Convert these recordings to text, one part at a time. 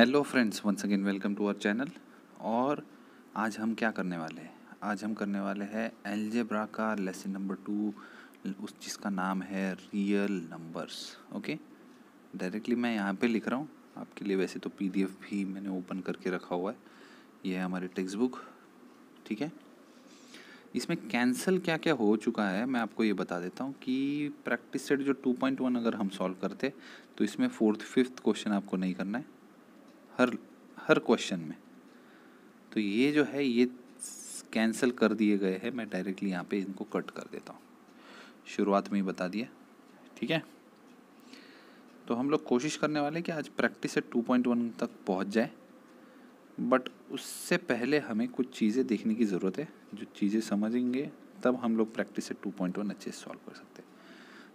Hello friends once again welcome to our channel और आज हम क्या करने वाले हैं आज हम करने वाले हैं एलजेब्रा का लेसन नंबर टू उस जिसका नाम है रियल नंबर्स ओके डायरेक्टली मैं यहाँ पे लिख रहा हूँ आपके लिए वैसे तो पीडीएफ भी मैंने ओपन करके रखा हुआ है ये है हमारी टेक्स्ट बुक ठीक है इसमें कैंसिल क्या क्या हो चुका है मैं आपको ये बता देता हूँ कि प्रैक्टिस सेट जो टू अगर हम सॉल्व करते तो इसमें फोर्थ फिफ्थ क्वेश्चन आपको नहीं करना है हर हर क्वेश्चन में तो ये जो है ये कैंसिल कर दिए गए हैं मैं डायरेक्टली यहाँ पे इनको कट कर देता हूँ शुरुआत में ही बता दिया ठीक है तो हम लोग कोशिश करने वाले कि आज प्रैक्टिस से 2.1 तक पहुँच जाए बट उससे पहले हमें कुछ चीज़ें देखने की ज़रूरत है जो चीज़ें समझेंगे तब हम लोग प्रैक्टिस से 2.1 अच्छे से सॉल्व कर सकते हैं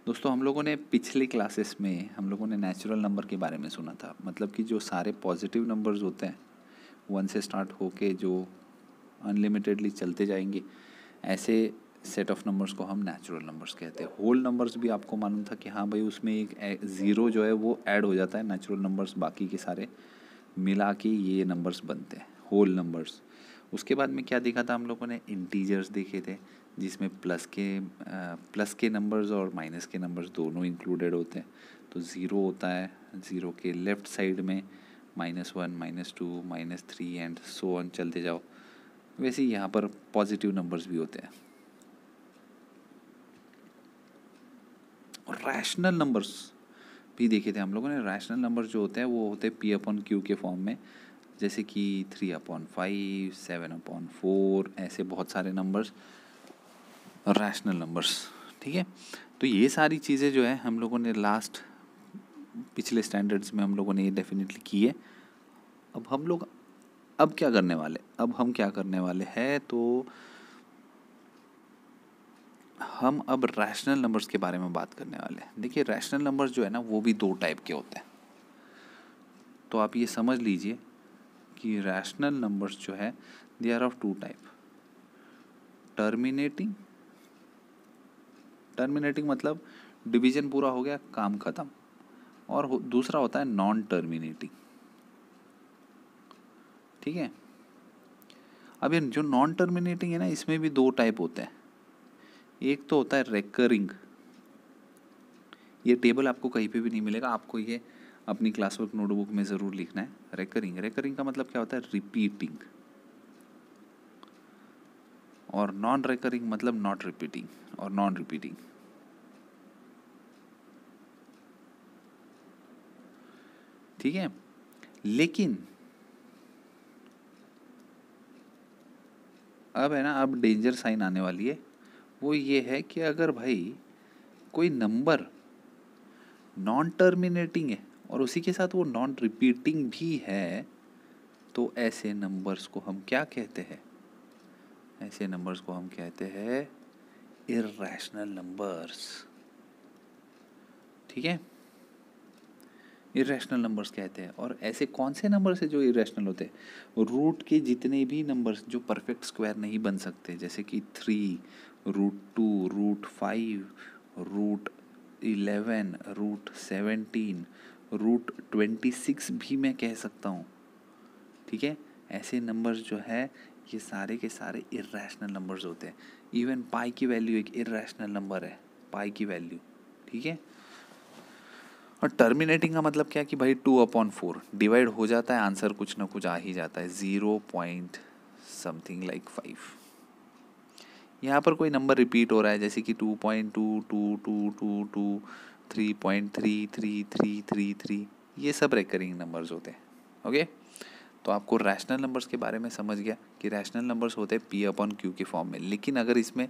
दोस्तों हम लोगों ने पिछली क्लासेस में हम लोगों ने नेचुरल नंबर के बारे में सुना था मतलब कि जो सारे पॉजिटिव नंबर्स होते हैं वन से स्टार्ट होके जो अनलिमिटेडली चलते जाएंगे ऐसे सेट ऑफ नंबर्स को हम नेचुरल नंबर्स कहते हैं होल नंबर्स भी आपको मालूम था कि हाँ भाई उसमें एक ज़ीरो जो है वो ऐड हो जाता है नेचुरल नंबर्स बाकी के सारे मिला के ये नंबर्स बनते हैं होल नंबर्स उसके बाद में क्या देखा था हम लोगों ने इंटीजर्स देखे थे जिसमें प्लस के प्लस के नंबर्स और माइनस के नंबर्स दोनों इंक्लूडेड होते हैं तो ज़ीरो होता है ज़ीरो के लेफ़्ट साइड में minus one minus two minus three and so on चलते जाओ वैसे ही यहाँ पर पॉजिटिव नंबर्स भी होते हैं और रैशनल नंबर्स भी देखे थे हम लोगों ने रैशनल नंबर जो होते हैं वो होते हैं पी अपॉन क्यू के फॉर्म में जैसे कि three upon five seven upon four ऐसे बहुत सारे नंबर्स रैशनल नंबर्स ठीक है तो ये सारी चीज़ें जो है हम लोगों ने लास्ट पिछले स्टैंडर्ड्स में हम लोगों ने ये डेफिनेटली की है अब हम लोग अब क्या करने वाले अब हम क्या करने वाले हैं तो हम अब रैशनल नंबर्स के बारे में बात करने वाले हैं देखिए रैशनल नंबर्स जो है ना वो भी दो टाइप के होते हैं तो आप ये समझ लीजिए कि रैशनल नंबर्स जो है they are of two type terminating terminating मतलब डिवीजन पूरा हो गया काम खत्म और दूसरा होता है नॉन टर्मिनेटिंग ठीक है अब ये जो नॉन टर्मिनेटिंग है ना इसमें भी दो टाइप होते हैं एक तो होता है रेकरिंग ये टेबल आपको कहीं पे भी नहीं मिलेगा आपको ये अपनी क्लासवर्क नोटबुक में ज़रूर लिखना है रेकरिंग रेकरिंग का मतलब क्या होता है रिपीटिंग और नॉन रिकरिंग मतलब नॉट रिपीटिंग और नॉन रिपीटिंग ठीक है लेकिन अब है ना अब डेंजर साइन आने वाली है वो ये है कि अगर भाई कोई नंबर नॉन टर्मिनेटिंग है और उसी के साथ वो नॉन रिपीटिंग भी है तो ऐसे नंबर्स को हम क्या कहते हैं ऐसे नंबर्स को हम कहते हैं इरेशनल नंबर्स ठीक है इरेशनल नंबर्स कहते हैं और ऐसे कौन से नंबर्स है जो इरेशनल होते हैं रूट के जितने भी नंबर्स जो परफेक्ट स्क्वायर नहीं बन सकते जैसे कि three root two root five root eleven root seventeen root twenty six भी मैं कह सकता हूँ ठीक है ऐसे नंबर्स जो है ये सारे के सारे इरेशनल नंबर्स होते हैं इवन पाई की वैल्यू एक इरेशनल नंबर है पाई की वैल्यू ठीक है और टर्मिनेटिंग का मतलब क्या कि भाई टू अपॉन फोर डिवाइड हो जाता है आंसर कुछ ना कुछ आ ही जाता है zero point something like five यहाँ पर कोई नंबर रिपीट हो रहा है जैसे कि two point two two two two two three point three three three three three ये सब रेकरिंग नंबर्स होते हैं ओके okay? तो आपको रैशनल नंबर्स के बारे में समझ गया कि रैशनल नंबर्स होते हैं पी अपॉन क्यू के फॉर्म में लेकिन अगर इसमें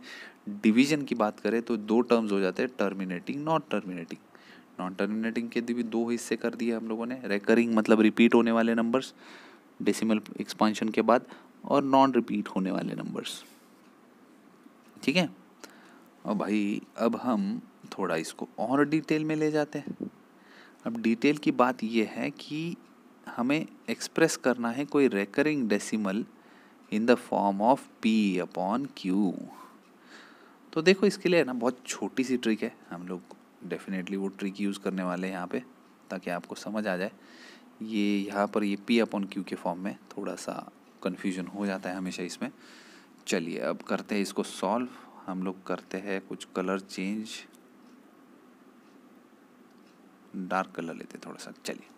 डिवीजन की बात करें तो दो टर्म्स हो जाते हैं terminating non terminating non terminating के भी दो हिस्से कर दिए हम लोगों ने रेकरिंग मतलब रिपीट होने वाले नंबर्स डेसिमल एक्सपांशन के बाद और नॉन रिपीट होने वाले नंबर्स ठीक है और भाई अब हम थोड़ा इसको और डिटेल में ले जाते हैं अब डिटेल की बात यह है कि हमें एक्सप्रेस करना है कोई recurring decimal in the form of p upon q तो देखो इसके लिए ना बहुत छोटी सी ट्रिक है हम लोग डेफिनेटली वो ट्रिक यूज़ करने वाले हैं यहाँ पे ताकि आपको समझ आ जाए ये यहाँ पर ये पी अपॉन क्यू के फॉर्म में थोड़ा सा कन्फ्यूजन हो जाता है हमेशा इसमें चलिए अब करते हैं इसको सॉल्व हम लोग करते हैं कुछ कलर चेंज डार्क कलर लेते थोड़ा सा चलिए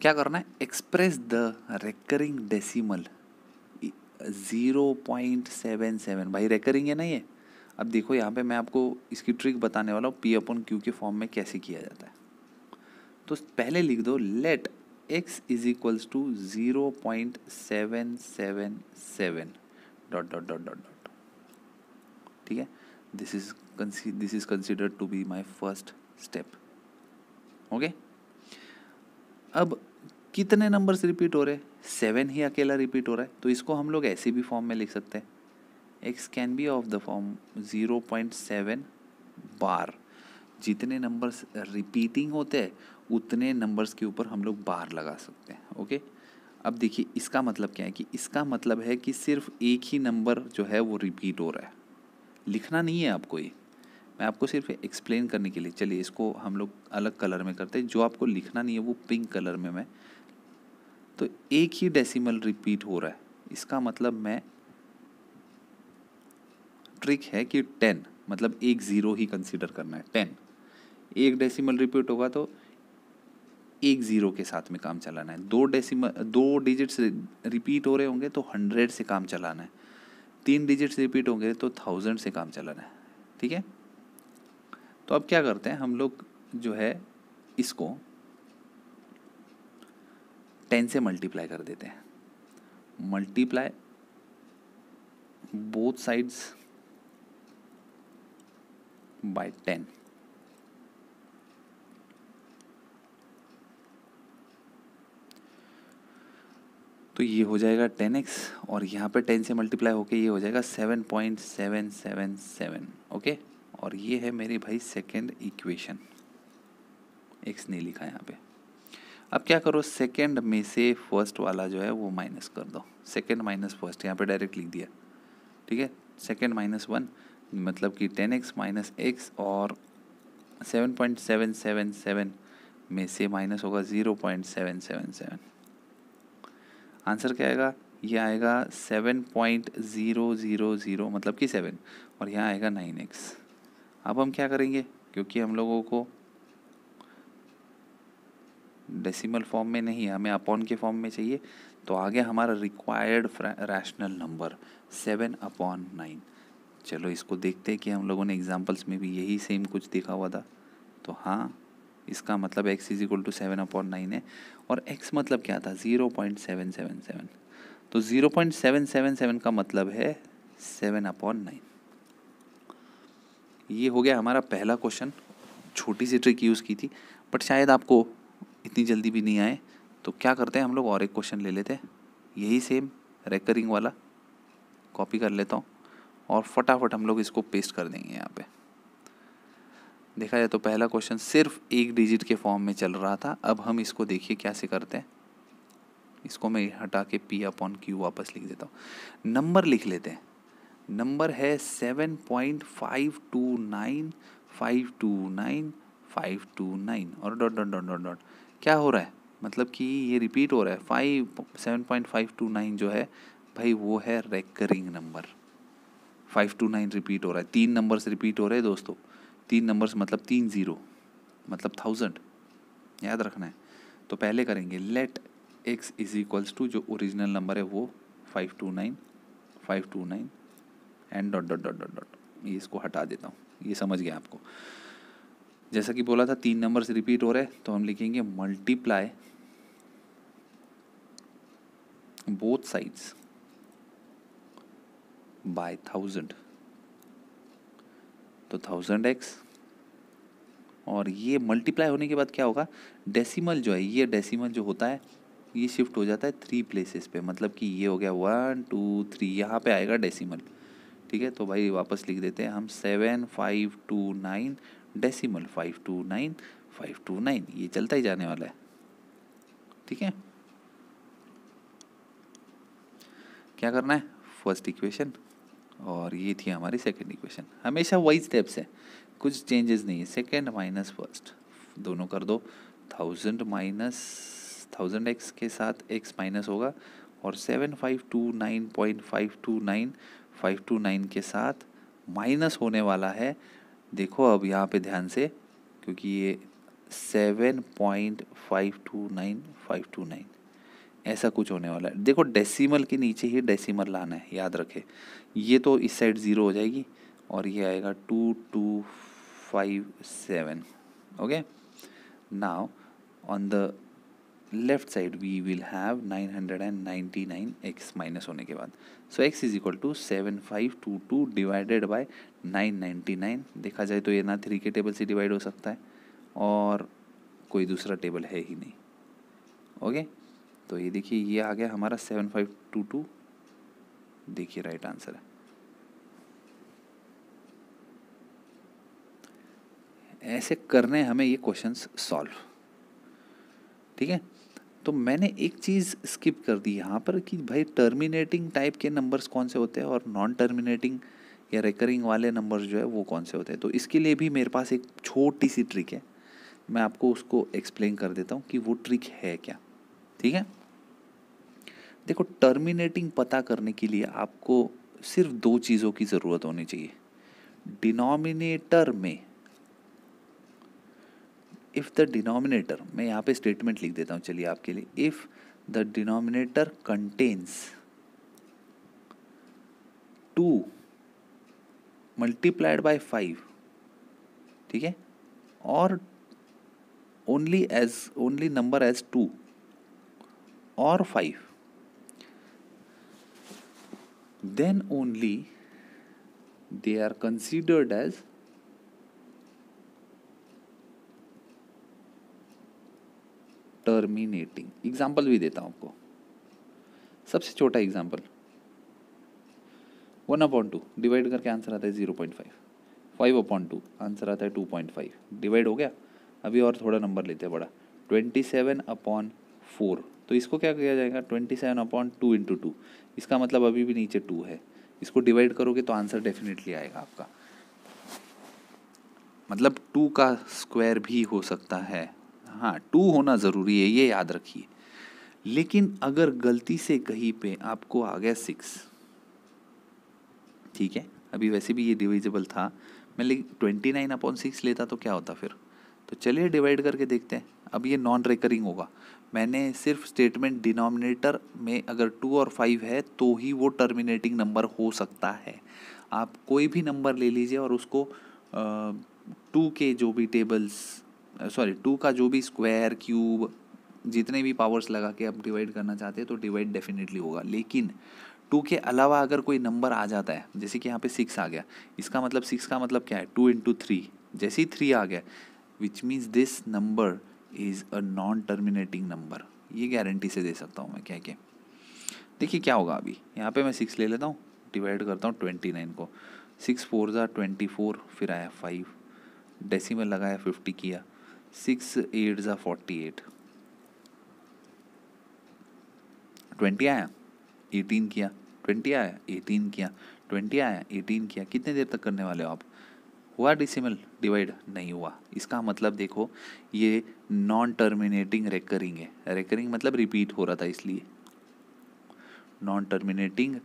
क्या करना है express the recurring decimal zero point seven seven भाई रेकरिंग है ना ये अब देखो यहाँ पे मैं आपको इसकी ट्रिक बताने वाला हूँ पी अपन क्यू के फॉर्म में कैसे किया जाता है तो पहले लिख दो let x is equals to zero point seven seven seven dot dot dot dot dot ठीक है this is this is considered to be my first step okay अब कितने नंबर्स रिपीट हो रहे हैं सेवन ही अकेला रिपीट हो रहा है तो इसको हम लोग ऐसे भी फॉर्म में लिख सकते हैं x can be of the form zero point seven bar जितने नंबर्स रिपीटिंग होते हैं उतने नंबर्स के ऊपर हम लोग बार लगा सकते हैं ओके अब देखिए इसका मतलब क्या है कि इसका मतलब है कि सिर्फ एक ही नंबर जो है वो रिपीट हो रहा है लिखना नहीं है आपको ये मैं आपको सिर्फ एक्सप्लेन करने के लिए चलिए इसको हम लोग अलग कलर में करते हैं जो आपको लिखना नहीं है वो पिंक कलर में मैं तो एक ही डेसिमल रिपीट हो रहा है इसका मतलब मैं ट्रिक है कि टेन मतलब एक ज़ीरो ही कंसिडर करना है टेन एक डेसिमल रिपीट होगा तो एक ज़ीरो के साथ में काम चलाना है दो डेसिमल दो डिजिट्स रिपीट हो रहे होंगे तो हंड्रेड से काम चलाना है तीन डिजिट्स रिपीट होंगे तो थाउजेंड से काम चलाना है ठीक है तो अब क्या करते हैं हम लोग जो है इसको टेन से मल्टीप्लाई कर देते हैं multiply both sides by ten तो ये हो जाएगा टेन एक्स और यहाँ पे टेन से मल्टीप्लाई होके ये हो जाएगा seven point seven seven seven okay और ये है मेरे भाई सेकेंड इक्वेशन एक्स नहीं लिखा यहाँ पे अब क्या करो सेकेंड में से फर्स्ट वाला जो है वो माइनस कर दो सेकेंड माइनस फर्स्ट यहाँ पे डायरेक्ट लिख दिया ठीक है सेकेंड माइनस वन मतलब कि टेन एक्स माइनस एक्स और seven point seven seven seven में से माइनस होगा zero point seven seven seven answer क्या आएगा ये आएगा seven point zero zero zero मतलब कि सेवन और यहाँ आएगा नाइन एक्स अब हम क्या करेंगे क्योंकि हम लोगों को डेसिमल फॉर्म में नहीं है हमें अपॉन के फॉर्म में चाहिए तो आगे हमारा required rational number seven upon nine चलो इसको देखते हैं कि हम लोगों ने एग्जाम्पल्स में भी यही सेम कुछ देखा हुआ था तो हाँ इसका मतलब x is equal to seven upon nine है और एक्स मतलब क्या था zero point seven seven seven तो zero point seven seven seven का मतलब है सेवन अपॉन नाइन ये हो गया हमारा पहला क्वेश्चन छोटी सी ट्रिक यूज़ की थी बट शायद आपको इतनी जल्दी भी नहीं आए तो क्या करते हैं हम लोग और एक क्वेश्चन ले लेते हैं यही सेम रेकरिंग वाला कॉपी कर लेता हूँ और फटाफट हम लोग इसको पेस्ट कर देंगे यहाँ पे देखा जाए तो पहला क्वेश्चन सिर्फ एक डिजिट के फॉर्म में चल रहा था अब हम इसको देखिए कैसे करते हैं इसको मैं हटा के पी अपॉन क्यू वापस लिख देता हूँ नंबर लिख लेते हैं नंबर है seven point five two nine five two nine five two nine और dot dot dot dot dot क्या हो रहा है मतलब कि ये रिपीट हो रहा है five seven point five two nine जो है भाई वो है recurring number five two nine repeat हो रहा है तीन नंबर्स रिपीट हो रहे हैं दोस्तों तीन नंबर्स मतलब तीन ज़ीरो मतलब थाउजेंड याद रखना है तो पहले करेंगे let x is equals to जो ओरिजिनल नंबर है वो five two nine five two nine and dot dot dot dot dot ये इसको हटा देता हूँ ये समझ गया आपको जैसा कि बोला था तीन नंबर से रिपीट हो रहे तो हम लिखेंगे multiply both sides by thousand तो थाउजेंड एक्स और ये मल्टीप्लाई होने के बाद क्या होगा डेसिमल जो है ये डेसिमल जो होता है ये शिफ्ट हो जाता है थ्री प्लेसेस पे मतलब कि ये हो गया वन टू थ्री यहाँ पे आएगा डेसिमल ठीक है तो भाई वापस लिख देते हैं हम seven five two nine decimal five two nine five two nine five चलता ही जाने वाला है ठीक है क्या करना है फर्स्ट इक्वेशन और ये थी हमारी सेकेंड इक्वेशन हमेशा वही स्टेप्स है कुछ चेंजेस नहीं है सेकेंड माइनस फर्स्ट दोनों कर दो थाउजेंड माइनस थाउजेंड एक्स के साथ एक्स माइनस होगा और seven five two nine point five two nine five two nine five two minus होने वाला है देखो अब यहाँ पे ध्यान से क्योंकि ये seven point five two nine five two nine ऐसा कुछ होने वाला है देखो डेसिमल के नीचे ही डेसिमल लाना है याद रखे ये तो इस साइड ज़ीरो हो जाएगी और ये आएगा two two five seven okay now on the left side we will have 999 x minus होने के बाद so x is equal to seven five two two divided by nine देखा जाए तो ये ना थ्री के टेबल से डिवाइड हो सकता है और कोई दूसरा टेबल है ही नहीं ओके तो ये देखिए ये आ गया हमारा सेवन फाइव टू टू देखिए राइट आंसर है ऐसे करने हमें ये क्वेश्चंस सॉल्व ठीक है तो मैंने एक चीज़ स्किप कर दी यहाँ पर कि भाई टर्मिनेटिंग टाइप के नंबर्स कौन से होते हैं और नॉन टर्मिनेटिंग या रिकरिंग वाले नंबर्स जो है वो कौन से होते हैं तो इसके लिए भी मेरे पास एक छोटी सी ट्रिक है मैं आपको उसको एक्सप्लेन कर देता हूँ कि वो ट्रिक है क्या ठीक है देखो टर्मिनेटिंग पता करने के लिए आपको सिर्फ दो चीज़ों की ज़रूरत होनी चाहिए डिनोमिनेटर में इफ़ द डिनोमिनेटर मैं यहाँ पे स्टेटमेंट लिख देता हूँ चलिए आपके लिए if the denominator contains two multiplied by five ठीक है और only as only number as two और five then only they are considered as terminating example भी देता हूं आपको सबसे छोटा example one upon two divide करके आंसर आता है zero point five five upon two answer आता है टू पॉइंट फाइव डिवाइड हो गया अभी और थोड़ा नंबर लेते हैं बड़ा ट्वेंटी सेवन अपॉन फोर तो इसको क्या किया जाएगा twenty seven upon two into two इसका मतलब अभी भी नीचे टू है इसको डिवाइड करोगे तो आंसर डेफिनेटली आएगा आपका मतलब टू का स्क्वायर भी हो सकता है हाँ टू होना ज़रूरी है ये याद रखिए लेकिन अगर गलती से कहीं पे आपको आ गया सिक्स ठीक है अभी वैसे भी ये डिविजिबल था मैं ले ट्वेंटी नाइन अपॉन सिक्स लेता तो क्या होता फिर तो चलिए डिवाइड करके देखते हैं अब ये नॉन रिकरिंग होगा मैंने सिर्फ स्टेटमेंट डिनोमिनेटर में अगर टू और फाइव है तो ही वो टर्मिनेटिंग नंबर हो सकता है आप कोई भी नंबर ले लीजिए और उसको टू के जो भी टेबल्स सॉरी टू का जो भी स्क्वायर क्यूब जितने भी पावर्स लगा के आप डिवाइड करना चाहते हैं तो डिवाइड डेफिनेटली होगा लेकिन टू के अलावा अगर कोई नंबर आ जाता है जैसे कि यहाँ पे सिक्स आ गया इसका मतलब सिक्स का मतलब क्या है टू इंटू थ्री जैसे ही थ्री आ गया which means this number is a non terminating number ये गारंटी से दे सकता हूँ मैं क्या क्या देखिए क्या होगा अभी यहाँ पे मैं सिक्स ले लेता हूँ डिवाइड करता हूँ ट्वेंटी नाइन को सिक्स फोर ज़ा ट्वेंटी फोर फिर आया फाइव डेसीमल लगाया फिफ्टी किया सिक्स एट ज़ा फोर्टी एट ट्वेंटी आया एटीन किया ट्वेंटी आया एटीन किया ट्वेंटी आया एटीन किया कितने देर तक करने वाले हो आप हुआ डिसिमल डिवाइड नहीं हुआ इसका मतलब देखो ये नॉन टर्मिनेटिंग रेकरिंग है रेकरिंग मतलब रिपीट हो रहा था इसलिए non terminating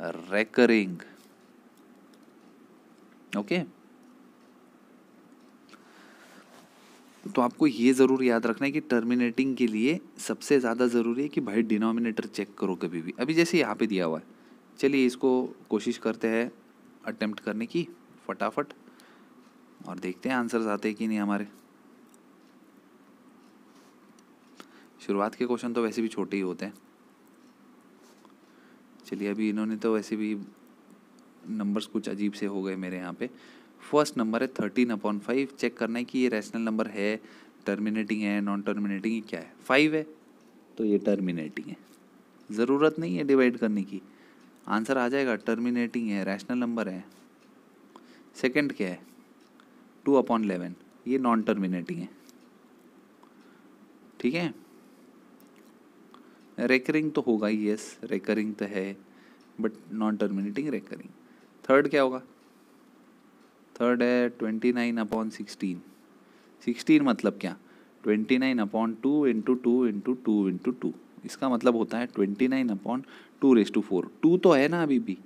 recurring okay okay? तो आपको ये ज़रूर याद रखना है कि टर्मिनेटिंग के लिए सबसे ज़्यादा ज़रूरी है कि भाई डिनोमिनेटर चेक करो कभी भी अभी जैसे यहाँ पे दिया हुआ है चलिए इसको कोशिश करते हैं अटेम्प्ट करने की फटाफट और देखते हैं आंसर्स आते हैं कि नहीं हमारे शुरुआत के क्वेश्चन तो वैसे भी छोटे ही होते हैं चलिए अभी इन्होंने तो वैसे भी नंबर्स कुछ अजीब से हो गए मेरे यहाँ पे फर्स्ट नंबर है थर्टीन अपॉन फाइव चेक करना है कि ये रैशनल नंबर है टर्मिनेटिंग है नॉन टर्मिनेटिंग क्या है फाइव है तो ये टर्मिनेटिंग है ज़रूरत नहीं है डिवाइड करने की आंसर आ जाएगा टर्मिनेटिंग है रैशनल नंबर है सेकंड क्या है टू अपॉन इलेवन ये नॉन टर्मिनेटिंग है ठीक है रेकरिंग तो होगा ही यस रेकरिंग तो है but non terminating recurring third क्या होगा थर्ड है twenty nine upon sixteen sixteen मतलब क्या twenty nine upon two into two into two into two इसका मतलब होता है twenty nine upon two raise to four two तो है ना अभी भी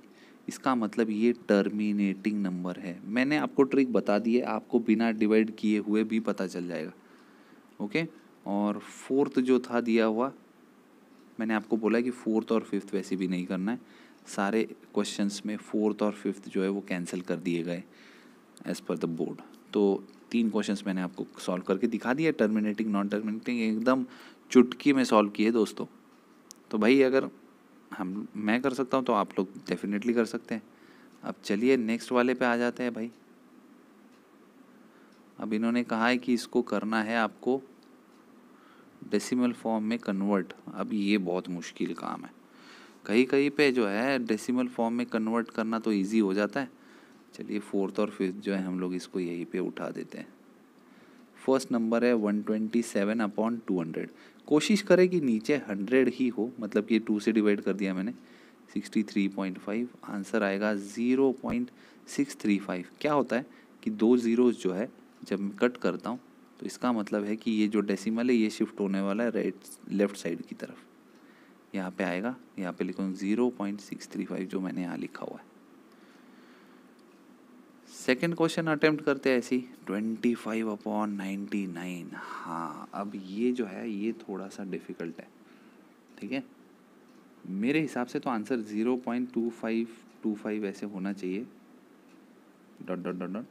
इसका मतलब ये टर्मिनेटिंग नंबर है मैंने आपको ट्रिक बता दी है आपको बिना डिवाइड किए हुए भी पता चल जाएगा ओके और फोर्थ जो था दिया हुआ मैंने आपको बोला कि फोर्थ और फिफ्थ वैसे भी नहीं करना है सारे क्वेश्चंस में फोर्थ और फिफ्थ जो है वो कैंसिल कर दिए गए एज़ पर द बोर्ड तो तीन क्वेश्चन मैंने आपको सॉल्व करके दिखा दिया टर्मिनेटिंग नॉन टर्मिनेटिंग एकदम चुटकी में सॉल्व किए दोस्तों तो भाई अगर हम मैं कर सकता हूँ तो आप लोग डेफिनेटली कर सकते हैं अब चलिए नेक्स्ट वाले पे आ जाते हैं भाई अब इन्होंने कहा है कि इसको करना है आपको डेसिमल फॉर्म में कन्वर्ट अब ये बहुत मुश्किल काम है कहीं कहीं पे जो है डेसिमल फॉर्म में कन्वर्ट करना तो इजी हो जाता है चलिए फोर्थ और फिफ्थ जो है हम लोग इसको यहीं पे उठा देते हैं फर्स्ट नंबर है one twenty seven upon two hundred कोशिश करें कि नीचे हंड्रेड ही हो मतलब कि टू से डिवाइड कर दिया मैंने sixty three point five answer आएगा zero point six three five क्या होता है कि दो जीरो जो है जब मैं कट करता हूँ तो इसका मतलब है कि ये जो डेसिमल है ये शिफ्ट होने वाला है राइट लेफ़्ट साइड की तरफ यहाँ पे आएगा यहाँ पे लिखूँ zero point six three five जो मैंने यहाँ लिखा हुआ है सेकेंड क्वेश्चन अटेम्प्ट करते हैं ऐसी twenty five upon ninety nine हाँ अब ये जो है ये थोड़ा सा डिफ़िकल्ट है ठीक है मेरे हिसाब से तो answer zero point two five two five ऐसे होना चाहिए dot dot dot dot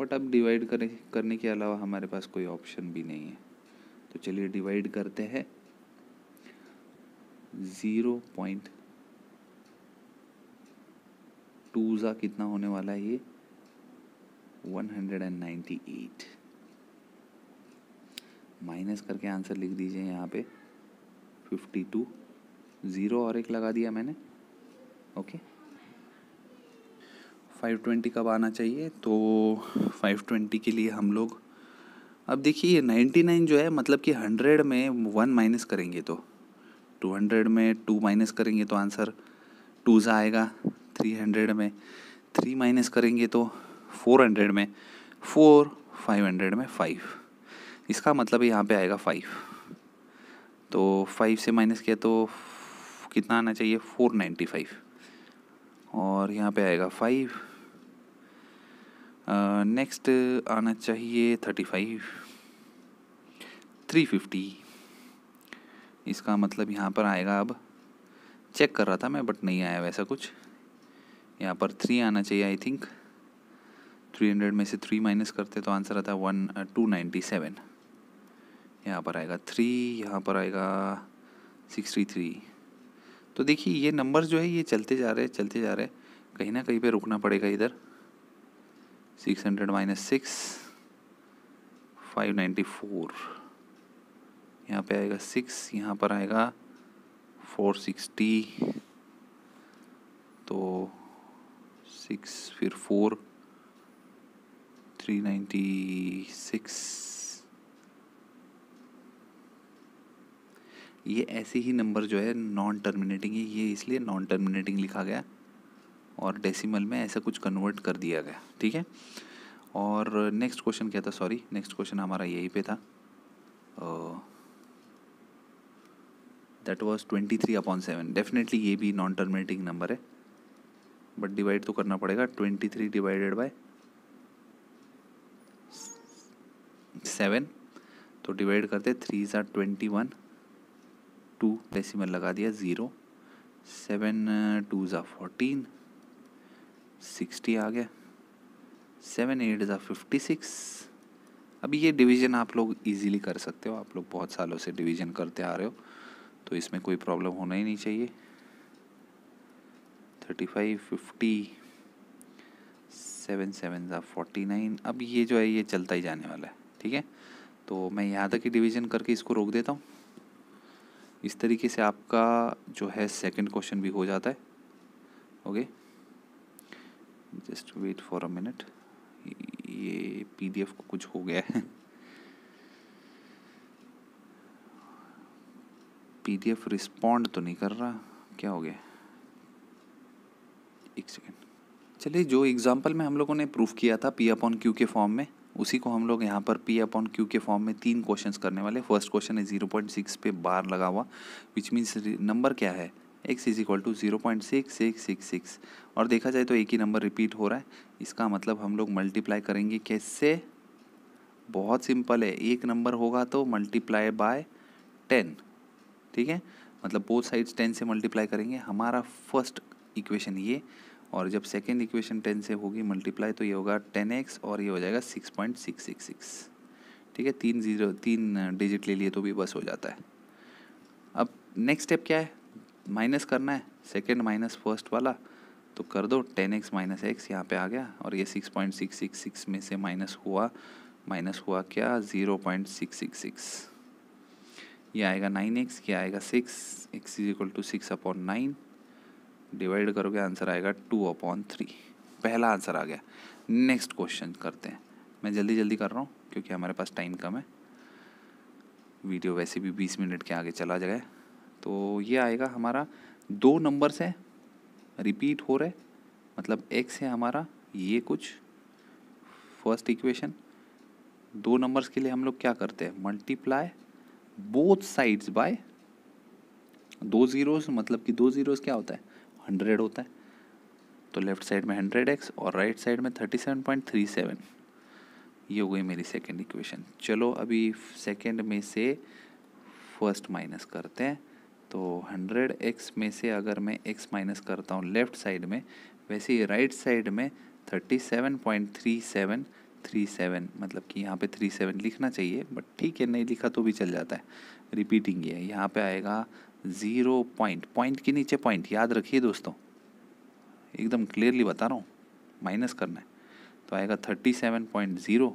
but अब डिवाइड करने करने के अलावा हमारे पास कोई ऑप्शन भी नहीं है तो चलिए डिवाइड करते हैं ज़ीरो पॉइंट टू ज़ा कितना होने वाला है ये 198 माइनस करके आंसर लिख दीजिए यहाँ पे 52 ज़ीरो और एक लगा दिया मैंने ओके 520 कब आना चाहिए तो 520 के लिए हम लोग अब देखिए 99 जो है मतलब कि 100 में वन माइनस करेंगे तो 200 में टू माइनस करेंगे तो आंसर टू सा आएगा 300 में थ्री माइनस करेंगे तो फोर हंड्रेड में फोर फाइव हंड्रेड में फाइव इसका मतलब यहाँ पे आएगा फाइव तो फाइव से माइनस किया तो कितना आना चाहिए फोर नाइन्टी फाइव और यहाँ पे आएगा फाइव नेक्स्ट आना चाहिए थर्टी फाइव थ्री फिफ्टी इसका मतलब यहाँ पर आएगा अब चेक कर रहा था मैं बट नहीं आया वैसा कुछ यहाँ पर थ्री आना चाहिए आई थिंक थ्री हंड्रेड में से थ्री माइनस करते तो आंसर आता है वन टू नाइन्टी सेवन यहाँ पर आएगा थ्री यहाँ पर आएगा सिक्सटी थ्री तो देखिए ये नंबर जो है ये चलते जा रहे चलते जा रहे कहीं ना कहीं पे रुकना पड़ेगा इधर six hundred minus six five ninety four यहाँ पे आएगा सिक्स यहाँ पर आएगा फोर सिक्सटी तो सिक्स फिर फोर 396 ये ऐसे ही नंबर जो है नॉन टर्मिनेटिंग है ये इसलिए नॉन टर्मिनेटिंग लिखा गया और डेसिमल में ऐसा कुछ कन्वर्ट कर दिया गया ठीक है और नेक्स्ट क्वेश्चन क्या था सॉरी नेक्स्ट क्वेश्चन हमारा यहीं पे था that was twenty three upon seven definitely ये भी नॉन टर्मिनेटिंग नंबर है बट डिवाइड तो करना पड़ेगा twenty three divided by seven तो डिवाइड करते थ्री ज़ार ट्वेंटी वन टू डेसीमल लगा दिया ज़ीरो सेवन टू ज़ा फोर्टीन सिक्सटी आ गया सेवन एट ज़ा फिफ्टी सिक्स अब ये डिवीज़न आप लोग इजीली कर सकते हो आप लोग बहुत सालों से डिवीज़न करते आ रहे हो तो इसमें कोई प्रॉब्लम होना ही नहीं चाहिए thirty five fifty seven seven ज़ा फोर्टी नाइन अब ये जो है ये चलता ही जाने वाला है ठीक है तो मैं यहाँ तक ही डिवीज़न करके इसको रोक देता हूँ इस तरीके से आपका जो है सेकंड क्वेश्चन भी हो जाता है okay just wait for a minute ये पीडीएफ को कुछ हो गया है पीडीएफ रिस्पॉन्ड तो नहीं कर रहा क्या हो गया एक सेकेंड चलिए जो एग्ज़ाम्पल में हम लोगों ने प्रूफ किया था पी अपॉन क्यू के फॉर्म में उसी को हम लोग यहाँ पर पी अपॉन क्यू के फॉर्म में तीन क्वेश्चन करने वाले फर्स्ट क्वेश्चन है जीरो पॉइंट सिक्स पे बार लगा हुआ विच मीन्स नंबर क्या है x is equal to zero point six six six six और देखा जाए तो एक ही नंबर रिपीट हो रहा है इसका मतलब हम लोग मल्टीप्लाई करेंगे कैसे बहुत सिंपल है एक नंबर होगा तो मल्टीप्लाई बाय टेन ठीक है मतलब बोथ साइड्स टेन से मल्टीप्लाई करेंगे हमारा फर्स्ट इक्वेशन ये और जब सेकेंड इक्वेशन टेन से होगी मल्टीप्लाई तो ये होगा टेन एक्स और ये हो जाएगा six point six six six ठीक है तीन जीरो तीन डिजिट ले लिए तो भी बस हो जाता है अब नेक्स्ट स्टेप क्या है माइनस करना है सेकेंड माइनस फर्स्ट वाला तो कर दो टेन एक्स माइनस एक्स यहाँ पर आ गया और ये six point six six six में से माइनस हुआ माइनस हुआ क्या zero point six six six ये आएगा नाइन एक्स ये आएगा six x is equal to six upon nine divide करोगे आंसर आएगा टू अपॉन थ्री पहला आंसर आ गया नेक्स्ट क्वेश्चन करते हैं मैं जल्दी जल्दी कर रहा हूँ क्योंकि हमारे पास टाइम कम है वीडियो वैसे भी बीस मिनट के आगे चला जाए तो ये आएगा हमारा दो नंबर से रिपीट हो रहे मतलब एक्स है हमारा ये कुछ फर्स्ट इक्वेशन दो नंबर्स के लिए हम लोग क्या करते हैं मल्टीप्लाई बोथ साइड्स बाय दो ज़ीरोस मतलब कि दो ज़ीरोस क्या होता है हंड्रेड होता है तो लेफ्ट साइड में हंड्रेड एक्स और राइट साइड में thirty seven point three seven ये हो गई मेरी सेकेंड इक्वेशन चलो अभी सेकेंड में से फर्स्ट माइनस करते हैं तो हंड्रेड एक्स में से अगर मैं एक्स माइनस करता हूँ लेफ्ट साइड में वैसे ही राइट साइड में thirty seven point three seven three seven मतलब कि यहाँ पे थ्री सेवन लिखना चाहिए बट ठीक है नहीं लिखा तो भी चल जाता है रिपीटिंग ये यहाँ पे आएगा ज़ीरो पॉइंट पॉइंट के नीचे पॉइंट याद रखिए दोस्तों एकदम क्लियरली बता रहा हूँ माइनस करना है तो आएगा थर्टी सेवन पॉइंट ज़ीरो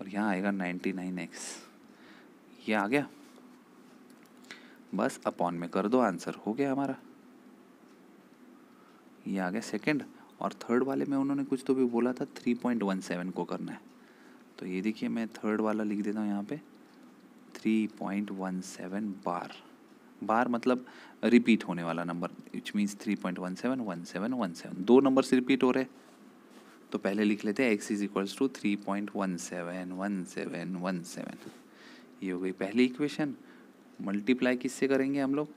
और यहाँ आएगा नाइन्टी नाइन एक्स ये आ गया बस अपॉन में कर दो आंसर हो गया हमारा ये आ गया सेकंड और थर्ड वाले में उन्होंने कुछ तो भी बोला था थ्री पॉइंट वन सेवन को करना है तो ये देखिए मैं थर्ड वाला लिख देता हूँ यहाँ पे थ्री पॉइंट वन सेवन बार बार मतलब रिपीट होने वाला number which means three point one seven one seven one seven दो नंबर से रिपीट हो रहे तो पहले लिख लेते हैं x is equals to three point one seven one seven one seven ये हो गई पहली इक्वेशन मल्टीप्लाई किससे करेंगे हम लोग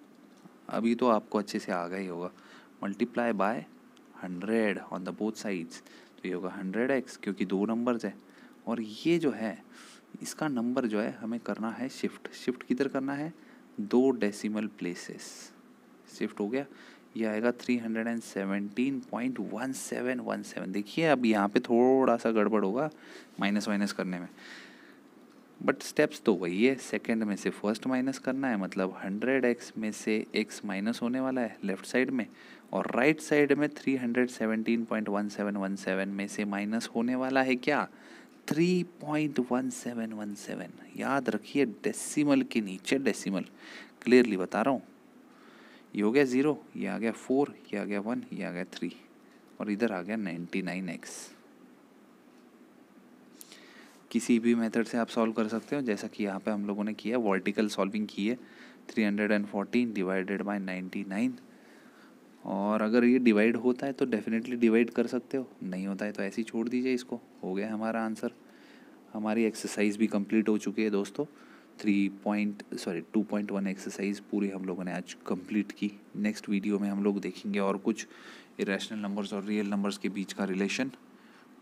अभी तो आपको अच्छे से आ गया ही होगा multiply by hundred on the both sides तो ये होगा हंड्रेड एक्स क्योंकि दो नंबर्स है और ये जो है इसका नंबर जो है हमें करना है शिफ्ट शिफ्ट किधर करना है दो डेसिमल प्लेसेस शिफ्ट हो गया ये आएगा three hundred and seventeen point one seven one seven देखिए अब यहाँ पे थोड़ा सा गड़बड़ होगा माइनस वाइनस करने में बट स्टेप्स तो वही है सेकेंड में से फर्स्ट माइनस करना है मतलब हंड्रेड एक्स में से एक्स माइनस होने वाला है लेफ्ट साइड में और राइट right साइड में three hundred seventeen point one seven one seven में से माइनस होने वाला है क्या 3.1717 याद रखिए डेसिमल के नीचे डेसिमल क्लियरली बता रहा हूँ ये हो गया ज़ीरो ये आ गया फोर ये आ गया वन ये आ गया थ्री और इधर आ गया नाइन्टी नाइन एक्स किसी भी मेथड से आप सॉल्व कर सकते हो जैसा कि यहाँ पे हम लोगों ने किया वर्टिकल सॉल्विंग की है three hundred and fourteen divided by ninety nine और अगर ये डिवाइड होता है तो डेफिनेटली डिवाइड कर सकते हो नहीं होता है तो ऐसे ही छोड़ दीजिए इसको हो गया हमारा आंसर हमारी एक्सरसाइज भी कंप्लीट हो चुकी है दोस्तों three point sorry two point one exercise पूरी हम लोगों ने आज कंप्लीट की नेक्स्ट वीडियो में हम लोग देखेंगे और कुछ इरेशनल नंबर्स और रियल नंबर्स के बीच का रिलेशन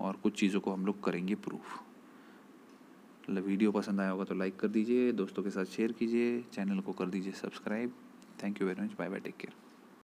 और कुछ चीज़ों को हम लोग करेंगे प्रूफ वीडियो पसंद आया होगा तो लाइक कर दीजिए दोस्तों के साथ शेयर कीजिए चैनल को कर दीजिए subscribe thank you very much bye bye take care